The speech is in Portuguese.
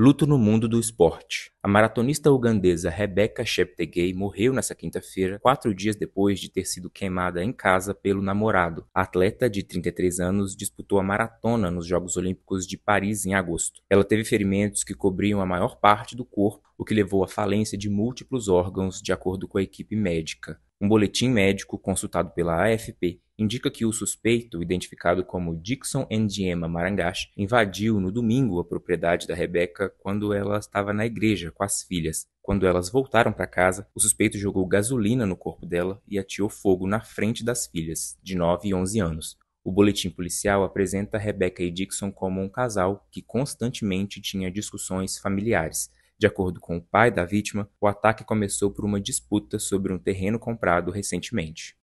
Luto no mundo do esporte. A maratonista ugandesa Rebecca Cheptegei morreu nesta quinta-feira, quatro dias depois de ter sido queimada em casa pelo namorado. A atleta de 33 anos disputou a maratona nos Jogos Olímpicos de Paris em agosto. Ela teve ferimentos que cobriam a maior parte do corpo, o que levou à falência de múltiplos órgãos, de acordo com a equipe médica. Um boletim médico consultado pela AFP indica que o suspeito, identificado como Dixon Ndiema Marangash, invadiu no domingo a propriedade da Rebeca quando ela estava na igreja com as filhas. Quando elas voltaram para casa, o suspeito jogou gasolina no corpo dela e atirou fogo na frente das filhas, de 9 e 11 anos. O boletim policial apresenta Rebecca e Dixon como um casal que constantemente tinha discussões familiares. De acordo com o pai da vítima, o ataque começou por uma disputa sobre um terreno comprado recentemente.